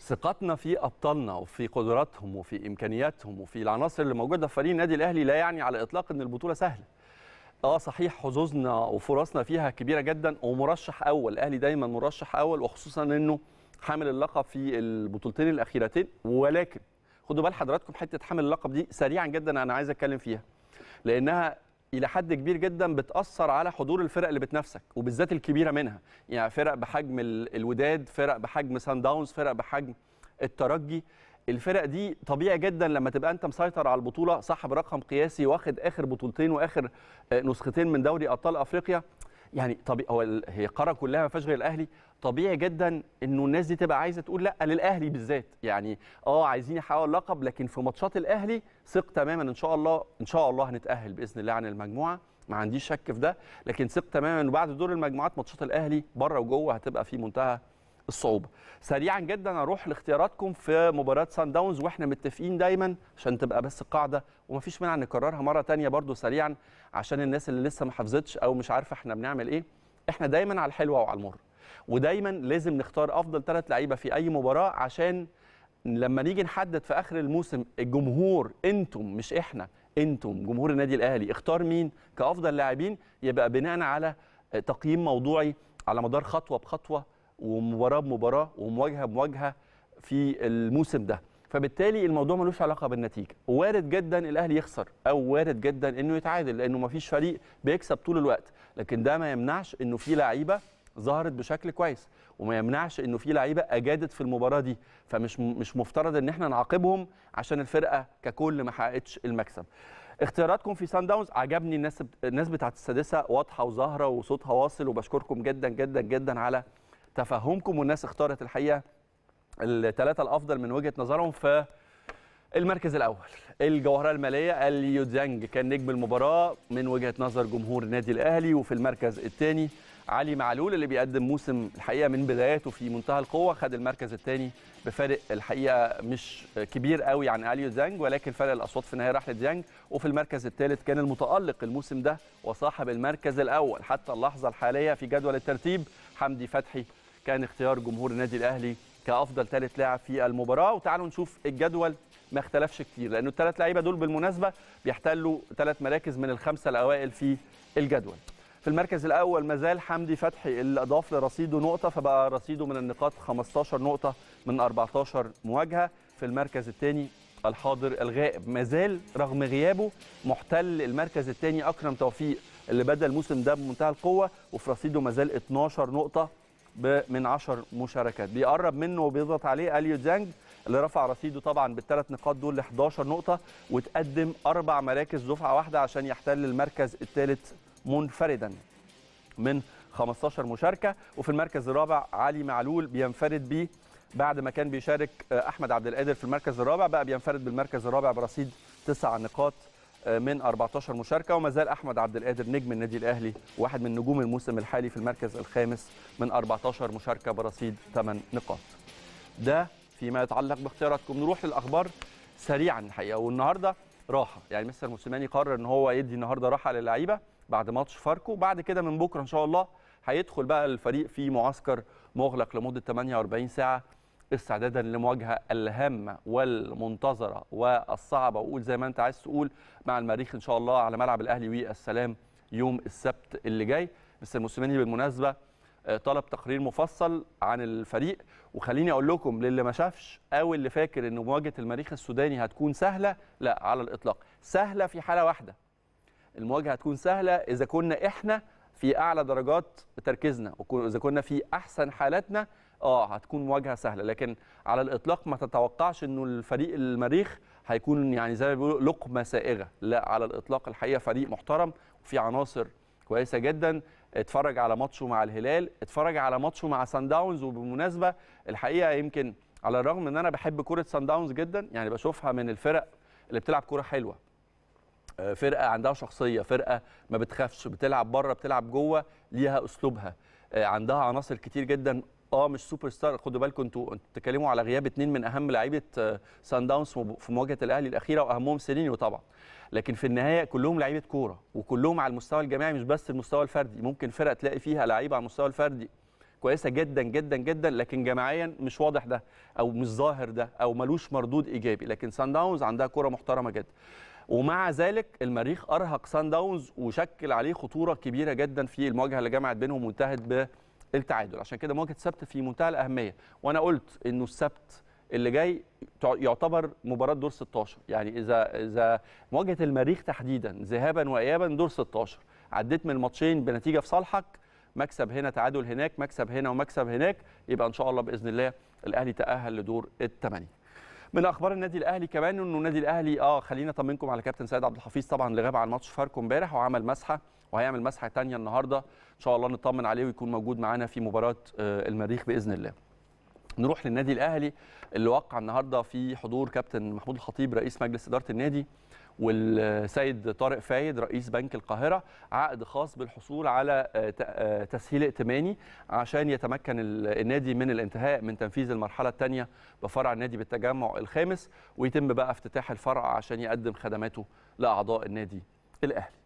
ثقتنا في ابطالنا وفي قدراتهم وفي امكانياتهم وفي العناصر اللي موجوده في فريق النادي الاهلي لا يعني على الاطلاق ان البطوله سهله اه صحيح حظوظنا وفرصنا فيها كبيره جدا ومرشح اول الاهلي دايما مرشح اول وخصوصا انه حامل اللقب في البطولتين الاخيرتين ولكن خدوا بال حضراتكم حته حامل اللقب دي سريعا جدا انا عايز اتكلم فيها لانها الى حد كبير جدا بتاثر على حضور الفرق اللي بتنافسك وبالذات الكبيره منها يعني فرق بحجم الوداد فرق بحجم سان داونز فرق بحجم الترجي الفرق دي طبيعي جدا لما تبقى انت مسيطر على البطوله صاحب رقم قياسي واخد اخر بطولتين واخر آه، نسختين من دوري ابطال افريقيا يعني طب هو هي القاره كلها ما فيهاش غير الاهلي طبيعي جدا انه الناس دي تبقى عايزه تقول لا للاهلي بالذات يعني اه عايزين يحققوا اللقب لكن في ماتشات الاهلي ثق تماما ان شاء الله ان شاء الله هنتاهل باذن الله عن المجموعه ما عنديش شك في ده لكن ثق تماما وبعد بعد دور المجموعات ماتشات الاهلي بره وجوه هتبقى في منتهى الصعوبه سريعا جدا اروح لاختياراتكم في مباراه سان داونز واحنا متفقين دايما عشان تبقى بس القاعده ومفيش مانع نكررها مره ثانيه برضو سريعا عشان الناس اللي لسه ما حفظتش او مش عارفه احنا بنعمل ايه احنا دايما على الحلوه وعلى المر ودايما لازم نختار افضل ثلاث لعيبه في اي مباراه عشان لما نيجي نحدد في اخر الموسم الجمهور انتم مش احنا انتم جمهور النادي الاهلي اختار مين كافضل لاعبين يبقى بناء على تقييم موضوعي على مدار خطوه بخطوه ومباراه بمباراه ومواجهه بمواجهه في الموسم ده فبالتالي الموضوع ملوش علاقه بالنتيجه وارد جدا الاهلي يخسر او وارد جدا انه يتعادل لانه ما فيش فريق بيكسب طول الوقت لكن ده ما يمنعش انه في لعيبه ظهرت بشكل كويس وما يمنعش انه في لعيبه اجادت في المباراه دي فمش مش مفترض ان احنا نعاقبهم عشان الفرقه ككل ما حققتش المكسب اختياراتكم في سان داونز عجبني الناس الناس بتاعت السادسه واضحه وظاهره وصوتها واصل وبشكركم جدا جدا جدا على تفهمكم والناس اختارت الحقيقه الثلاثه الافضل من وجهه نظرهم في المركز الاول الجوهره الماليه اليوديانج كان نجم المباراه من وجهه نظر جمهور النادي الاهلي وفي المركز الثاني علي معلول اللي بيقدم موسم الحقيقه من بداياته في منتهى القوه خد المركز الثاني بفارق الحقيقه مش كبير قوي عن اليو ديانج ولكن فرق الاصوات في النهايه راح لديانج وفي المركز الثالث كان المتالق الموسم ده وصاحب المركز الاول حتى اللحظه الحاليه في جدول الترتيب حمدي فتحي كان اختيار جمهور النادي الاهلي كافضل ثالث لاعب في المباراه وتعالوا نشوف الجدول ما اختلفش كتير لانه الثلاث لعيبه دول بالمناسبه بيحتلوا ثلاث مراكز من الخمسه الاوائل في الجدول في المركز الاول مازال حمدي فتحي اللي اضاف لرصيده نقطه فبقى رصيده من النقاط 15 نقطه من 14 مواجهه في المركز الثاني الحاضر الغائب مازال رغم غيابه محتل المركز الثاني اكرم توفيق اللي بدا الموسم ده بمنتهى القوه وفي رصيده مازال 12 نقطه من 10 مشاركات بيقرب منه وبيضغط عليه اليو ديانج اللي رفع رصيده طبعا بالثلاث نقاط دول ل 11 نقطه وتقدم اربع مراكز دفعه واحده عشان يحتل المركز الثالث منفردا من 15 مشاركه وفي المركز الرابع علي معلول بينفرد بيه بعد ما كان بيشارك آه، احمد عبد القادر في المركز الرابع بقى بينفرد بالمركز الرابع برصيد تسع نقاط من 14 مشاركه وما زال احمد عبد القادر نجم النادي الاهلي واحد من نجوم الموسم الحالي في المركز الخامس من 14 مشاركه برصيد 8 نقاط. ده فيما يتعلق باختياراتكم نروح للاخبار سريعا الحقيقه والنهارده راحه يعني مستر موسيماني قرر ان هو يدي النهارده راحه للعيبه بعد ماتش فاركو بعد كده من بكره ان شاء الله هيدخل بقى الفريق في معسكر مغلق لمده 48 ساعه استعدادا لمواجهه الهامه والمنتظره والصعبه وقول زي ما انت عايز تقول مع المريخ ان شاء الله على ملعب الاهلي والسلام يوم السبت اللي جاي مستر موسيماني بالمناسبه آه، طلب تقرير مفصل عن الفريق وخليني اقول لكم للي ما شافش او اللي فاكر ان مواجهه المريخ السوداني هتكون سهله لا على الاطلاق سهله في حاله واحده المواجهه هتكون سهله اذا كنا احنا في اعلى درجات تركيزنا واذا كنا في احسن حالاتنا اه هتكون مواجهه سهله لكن على الاطلاق ما تتوقعش انه الفريق المريخ هيكون يعني زي ما بيقولوا لقمه سائغه لا على الاطلاق الحقيقه فريق محترم وفي عناصر كويسه جدا اتفرج على ماتشه مع الهلال اتفرج على ماتشه مع سان داونز وبالمناسبه الحقيقه يمكن على الرغم ان انا بحب كوره سان داونز جدا يعني بشوفها من الفرق اللي بتلعب كوره حلوه فرقه عندها شخصيه فرقه ما بتخافش بتلعب بره بتلعب جوه ليها اسلوبها آه، عندها عناصر كتير جدا اه مش سوبر ستار خدوا بالكم انتوا بتتكلموا على غياب اثنين من اهم لعيبه سان داونز في مواجهه الاهلي الاخيره واهمهم سيرينيو طبعا لكن في النهايه كلهم لعيبه كوره وكلهم على المستوى الجماعي مش بس المستوى الفردي ممكن فرقه تلاقي فيها لعيبه على المستوى الفردي كويسه جدا جدا جدا لكن جماعيا مش واضح ده او مش ظاهر ده او ملوش مردود ايجابي لكن سان داونز عندها كوره محترمه جدا ومع ذلك المريخ ارهق سان داونز وشكل عليه خطوره كبيره جدا في المواجهه اللي جمعت بينهم وانتهت بالتعادل عشان كده مواجهه السبت في منتهى الاهميه وانا قلت انه السبت اللي جاي يعتبر مباراه دور 16 يعني اذا اذا مواجهه المريخ تحديدا ذهابا وايابا دور 16 عديت من الماتشين بنتيجه في صالحك مكسب هنا تعادل هناك مكسب هنا ومكسب هناك يبقى ان شاء الله باذن الله الاهلي تاهل لدور الثمانيه من اخبار النادي الاهلي كمان انه النادي الاهلي اه خلينا اطمنكم على كابتن سيد عبد الحفيظ طبعا اللي غاب عن ماتش فاركو امبارح وعمل مسحه وهيعمل مسحه ثانيه النهارده ان شاء الله نطمن عليه ويكون موجود معانا في مباراه آه، المريخ باذن الله نروح للنادي الاهلي اللي وقع النهارده في حضور كابتن محمود الخطيب رئيس مجلس اداره النادي والسيد طارق فايد رئيس بنك القاهره عقد خاص بالحصول على آه، آه، تسهيل ائتماني عشان يتمكن النادي من الانتهاء من تنفيذ المرحله الثانيه بفرع النادي بالتجمع الخامس ويتم بقى افتتاح الفرع عشان يقدم خدماته لاعضاء النادي الاهلي